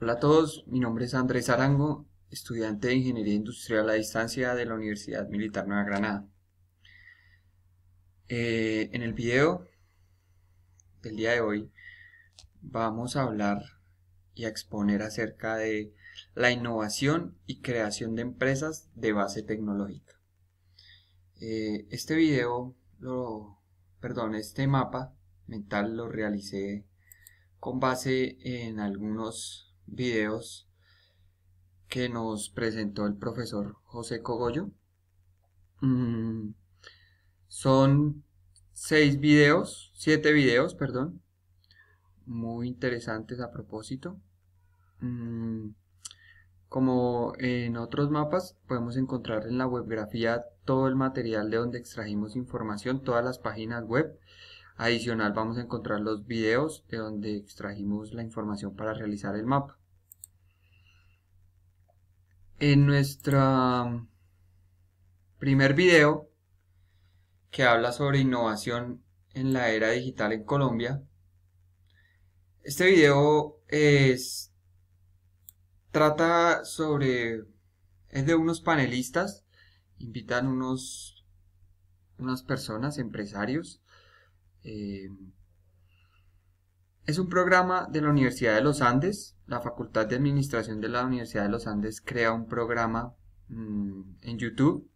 Hola a todos, mi nombre es Andrés Arango, estudiante de Ingeniería Industrial a Distancia de la Universidad Militar Nueva Granada. Eh, en el video del día de hoy vamos a hablar y a exponer acerca de la innovación y creación de empresas de base tecnológica. Eh, este video, lo, perdón, este mapa mental lo realicé con base en algunos videos que nos presentó el profesor José Cogollo. Mm, son seis videos, siete videos, perdón, muy interesantes a propósito. Mm, como en otros mapas, podemos encontrar en la webgrafía todo el material de donde extrajimos información, todas las páginas web Adicional vamos a encontrar los videos de donde extrajimos la información para realizar el mapa. En nuestro mm, primer video, que habla sobre innovación en la era digital en Colombia, este video es, trata sobre, es de unos panelistas, invitan unos, unas personas, empresarios, eh, es un programa de la Universidad de los Andes. La Facultad de Administración de la Universidad de los Andes crea un programa mm, en YouTube.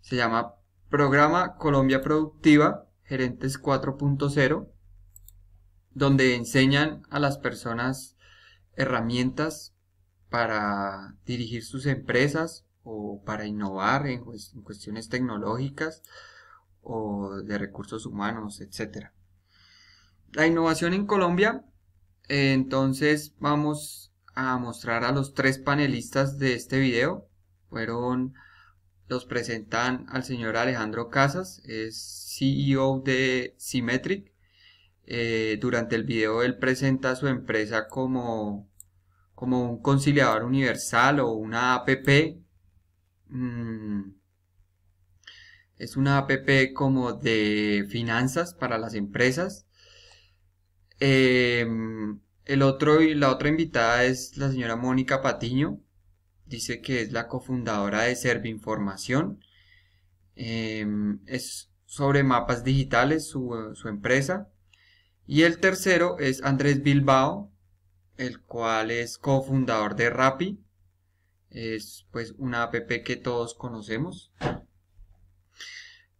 Se llama Programa Colombia Productiva, Gerentes 4.0, donde enseñan a las personas herramientas para dirigir sus empresas o para innovar en cuestiones tecnológicas o de recursos humanos, etc. La innovación en Colombia, eh, entonces vamos a mostrar a los tres panelistas de este video. Fueron, los presentan al señor Alejandro Casas, es CEO de Symmetric. Eh, durante el video él presenta a su empresa como, como un conciliador universal o una APP. Es una app como de finanzas para las empresas. Em, el otro y la otra invitada es la señora Mónica Patiño. Dice que es la cofundadora de Servi Información. Em, es sobre mapas digitales su, su empresa. Y el tercero es Andrés Bilbao, el cual es cofundador de Rappi. Es pues una app que todos conocemos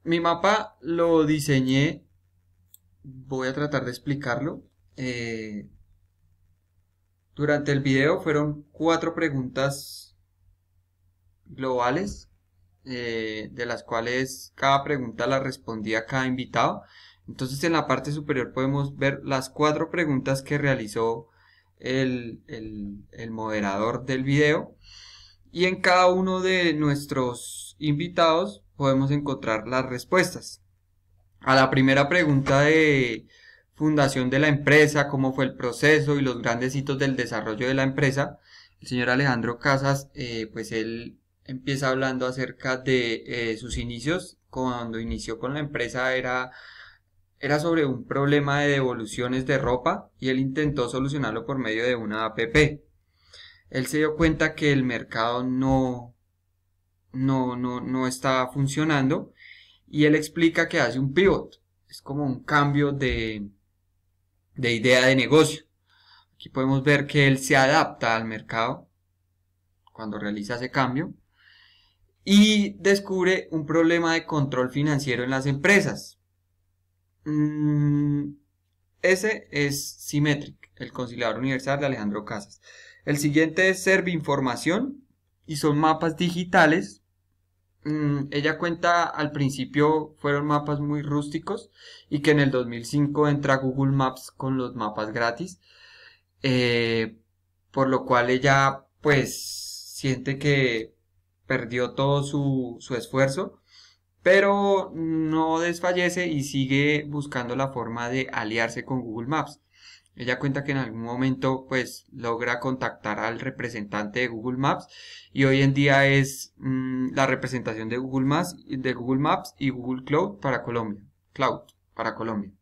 mi mapa lo diseñé, voy a tratar de explicarlo. Eh, durante el video fueron cuatro preguntas globales, eh, de las cuales cada pregunta la respondía cada invitado. Entonces en la parte superior podemos ver las cuatro preguntas que realizó el moderador del video. Y en cada uno de nuestros invitados podemos encontrar las respuestas. A la primera pregunta de fundación de la empresa, cómo fue el proceso y los grandes hitos del desarrollo de la empresa, el señor Alejandro Casas, eh, pues él empieza hablando acerca de eh, sus inicios. Cuando inició con la empresa era, era sobre un problema de devoluciones de ropa y él intentó solucionarlo por medio de una APP. Él se dio cuenta que el mercado no, no, está funcionando. Y él explica que hace un pivot, es como un cambio de, de idea de negocio. Aquí podemos ver que él se adapta al mercado cuando realiza ese cambio y descubre un problema de control financiero en las empresas. Mm, ese es Symmetric, el conciliador universal de Alejandro Casas. El siguiente es Información y son mapas digitales Mm, ella cuenta al principio fueron mapas muy rústicos y que en el 2005 entra Google Maps con los mapas gratis, eh, por lo cual ella pues siente que perdió todo su esfuerzo, pero no desfallece y sigue buscando la forma de aliarse con Google Maps. Ella cuenta que en algún momento pues logra contactar al representante de Google Maps y hoy en día es mm, la representación de Google, Maps, de Google y Google Cloud para Colombia. Cloud para Colombia.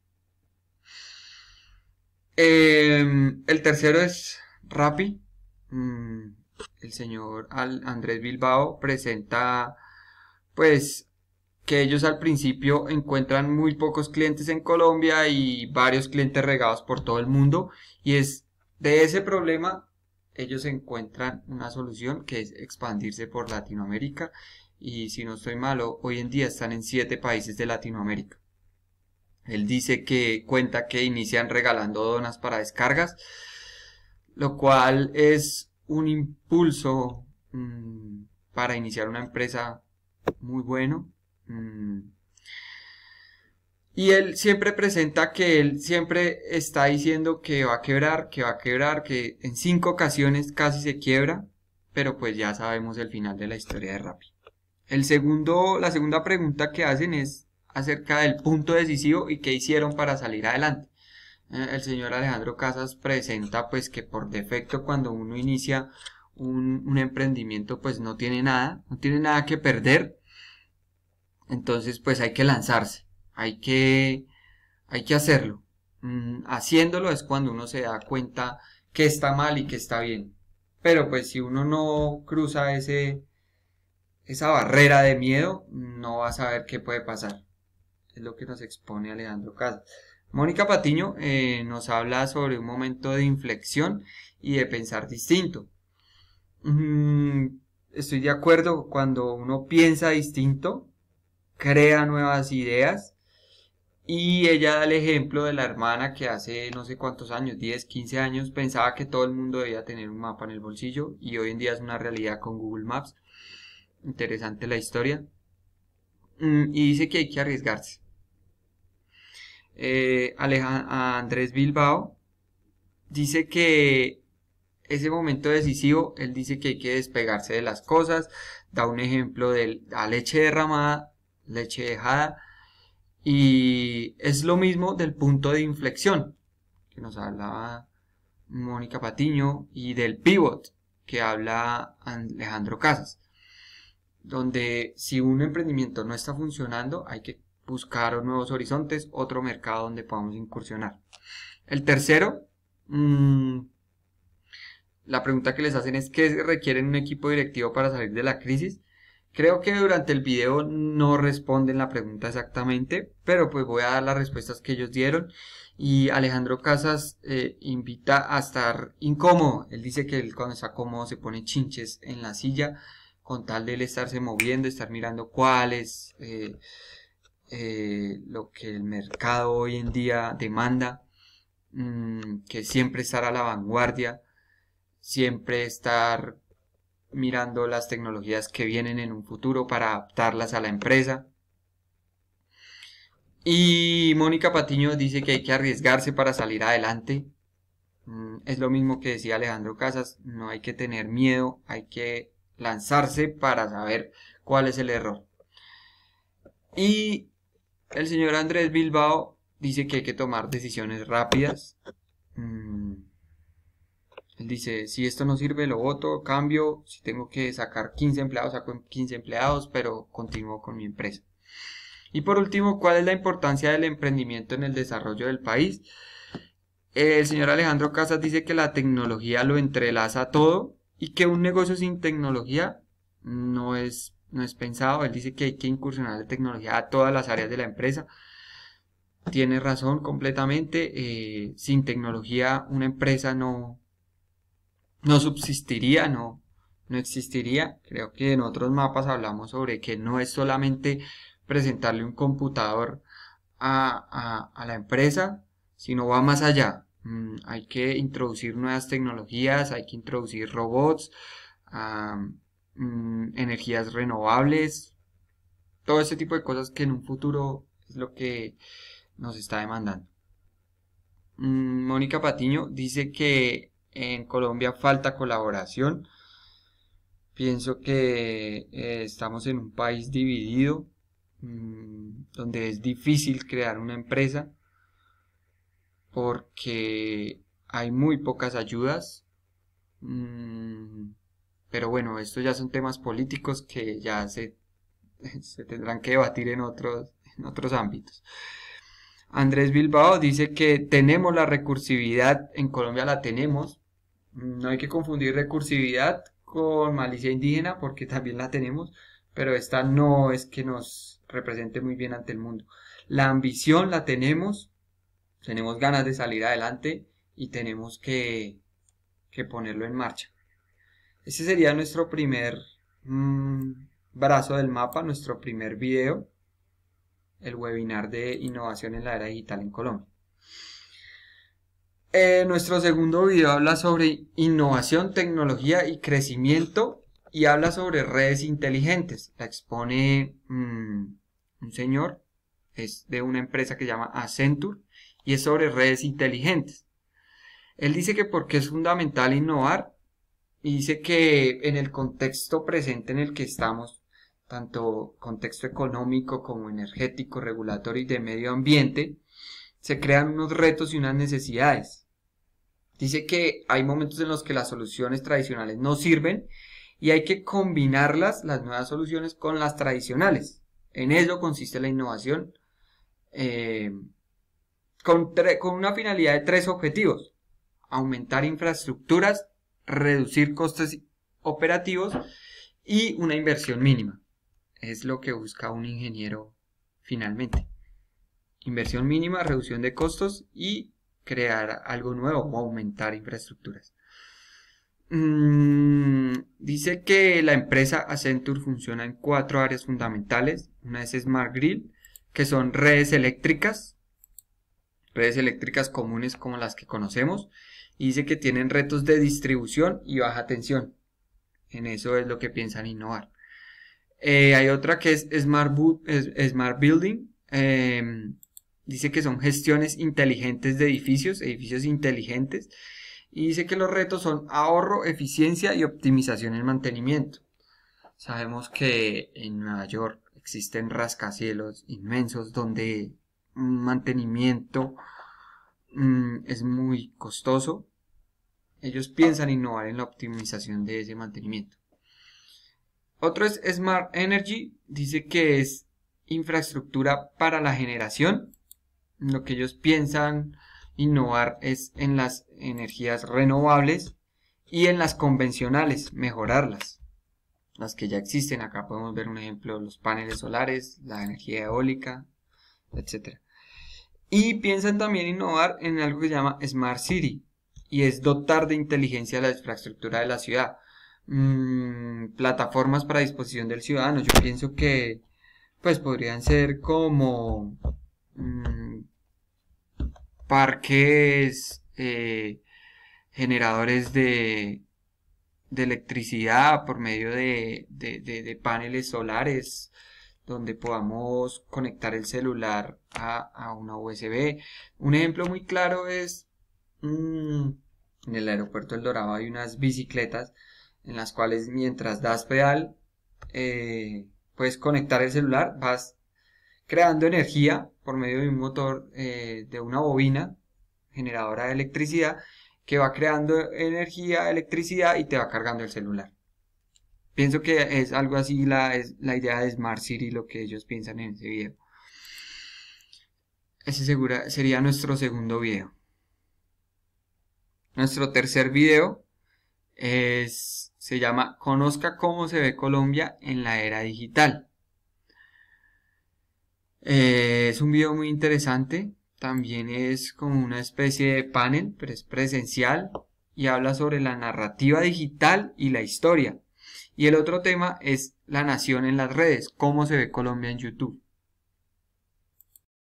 Em, el tercero es Rappi. Mm, el señor Andrés Bilbao presenta pues que ellos al principio encuentran muy pocos clientes en Colombia y varios clientes regados por todo el mundo. Y es de ese problema ellos encuentran una solución que es expandirse por Latinoamérica. Y si no estoy malo, hoy en día están en siete países de Latinoamérica. Él dice que cuenta que inician regalando donas para descargas, lo cual es un impulso mm, para iniciar una empresa muy bueno Mm. Y él siempre presenta que él siempre está diciendo que va a quebrar, que va a quebrar, que en cinco ocasiones casi se quiebra, pero pues ya sabemos el final de la historia de Rappi. El segundo, la segunda pregunta que hacen es acerca del punto decisivo y qué hicieron para salir adelante. Eh, el señor Alejandro Casas presenta pues que por defecto cuando uno inicia un, un emprendimiento pues no tiene nada, no tiene nada que perder, entonces, pues hay que lanzarse, hay que, hay que hacerlo. Mm, haciéndolo es cuando uno se da cuenta que está mal y que está bien. Pero pues si uno no cruza ese, esa barrera de miedo, no va a saber qué puede pasar. Es lo que nos expone Alejandro Casas. Mónica Patiño eh, nos habla sobre un momento de inflexión y de pensar distinto. Mm, estoy de acuerdo, cuando uno piensa distinto, crea nuevas ideas. Y ella da el ejemplo de la hermana que hace no sé cuántos años, 10, 15 años, pensaba que todo el mundo debía tener un mapa en el bolsillo y hoy en día es una realidad con Google Maps. Interesante la historia. Mm, y dice que hay que arriesgarse. Eh, Andrés Bilbao dice que ese momento decisivo, él dice que hay que despegarse de las cosas, da un ejemplo de la leche derramada leche dejada. Y es lo mismo del punto de inflexión que nos hablaba Mónica Patiño y del pivot que habla Alejandro Casas. Donde si un emprendimiento no está funcionando, hay que buscar nuevos horizontes, otro mercado donde podamos incursionar. El tercero, mm, la pregunta que les hacen es qué requieren un equipo directivo para salir de la crisis. Creo que durante el video no responden la pregunta exactamente, pero pues voy a dar las respuestas que ellos dieron. Y Alejandro Casas eh, invita a estar incómodo. Él dice que él cuando está cómodo se pone chinches en la silla con tal de él estarse moviendo, estar mirando cuál es eh, eh, lo que el mercado hoy en día demanda, mm, que siempre estar a la vanguardia, siempre estar mirando las tecnologías que vienen en un futuro para adaptarlas a la empresa. Y Mónica Patiño dice que hay que arriesgarse para salir adelante. Mm, es lo mismo que decía Alejandro Casas, no hay que tener miedo, hay que lanzarse para saber cuál es el error. Y el señor Andrés Bilbao dice que hay que tomar decisiones rápidas. Mm, él dice, si esto no sirve, lo voto, cambio, si tengo que sacar 15 empleados, saco 15 empleados, pero continúo con mi empresa. Y por último, ¿cuál es la importancia del emprendimiento en el desarrollo del país? El señor Alejandro Casas dice que la tecnología lo entrelaza todo y que un negocio sin tecnología no es, no es pensado. Él dice que hay que incursionar la tecnología a todas las áreas de la empresa tiene razón completamente. Eh, sin tecnología una empresa no, no subsistiría, no, no existiría. Creo que en otros mapas hablamos sobre que no es solamente presentarle un computador a, a, la empresa, sino va más allá. Mm, hay que introducir nuevas tecnologías, hay que introducir robots, mm, energías renovables, todo ese tipo de cosas que en un futuro es lo que nos está demandando. Mm, Mónica Patiño dice que en Colombia falta colaboración. Pienso que eh, estamos en un país dividido, mm, donde es difícil crear una empresa, porque hay muy pocas ayudas. Mm, pero bueno, estos ya son temas políticos que ya se, se tendrán que debatir en otros, en otros ámbitos. Andrés Bilbao dice que tenemos la recursividad, en Colombia la tenemos, no hay que confundir recursividad con malicia indígena porque también la tenemos, pero esta no es que nos represente muy bien ante el mundo. La ambición la tenemos, tenemos ganas de salir adelante y tenemos que, que ponerlo en marcha. Ese sería nuestro primer mm, brazo del mapa, nuestro primer video, el webinar de innovación en la era digital en Colombia. Eh, nuestro segundo video habla sobre innovación, tecnología y crecimiento y habla sobre redes inteligentes. La expone mm, un señor, es de una empresa que se llama Accenture y es sobre redes inteligentes. Él dice que porque es fundamental innovar y dice que en el contexto presente en el que estamos, tanto contexto económico como energético, regulatorio y de medio ambiente, se crean unos retos y unas necesidades. Dice que hay momentos en los que las soluciones tradicionales no sirven y hay que combinarlas, las nuevas soluciones, con las tradicionales. En eso consiste la innovación eh, con, con una finalidad de tres objetivos. Aumentar infraestructuras, reducir costes operativos y una inversión mínima. Es lo que busca un ingeniero finalmente. Inversión mínima, reducción de costos y crear algo nuevo o aumentar infraestructuras. Mm, dice que la empresa Accenture funciona en cuatro áreas fundamentales. Una es Smart Grid, que son redes eléctricas, redes eléctricas comunes como las que conocemos. Y dice que tienen retos de distribución y baja tensión. En eso es lo que piensan innovar. Eh, hay otra que es Smart, Smart Building. Em, dice que son gestiones inteligentes de edificios, edificios inteligentes, y dice que los retos son ahorro, eficiencia y optimización en mantenimiento. Sabemos que en Nueva York existen rascacielos inmensos donde un mantenimiento mm, es muy costoso. Ellos piensan innovar en la optimización de ese mantenimiento. Otro es Smart Energy, dice que es infraestructura para la generación, lo que ellos piensan innovar es en las energías renovables y en las convencionales, mejorarlas. Las que ya existen, acá podemos ver un ejemplo los paneles solares, la energía eólica, etc. Y piensan también innovar en algo que se llama Smart City, y es dotar de inteligencia a la infraestructura de la ciudad. Mm, plataformas para disposición del ciudadano, yo pienso que pues podrían ser como... Mm, parques, eh, generadores de, electricidad por medio de, paneles solares donde podamos conectar el celular a, a una USB. Un ejemplo muy claro es mm, en el aeropuerto El Dorado hay unas bicicletas en las cuales mientras das pedal eh, puedes conectar el celular, vas creando energía por medio de un motor eh, de una bobina generadora de electricidad que va creando energía, electricidad y te va cargando el celular. Pienso que es algo así la, la idea de Smart City, lo que ellos piensan en ese video. Ese segura, sería nuestro segundo video. Nuestro tercer video es, se llama Conozca cómo se ve Colombia en la era digital. Eh, es un video muy interesante. También es como una especie de panel, pero es presencial y habla sobre la narrativa digital y la historia. Y el otro tema es la nación en las redes, cómo se ve Colombia en YouTube.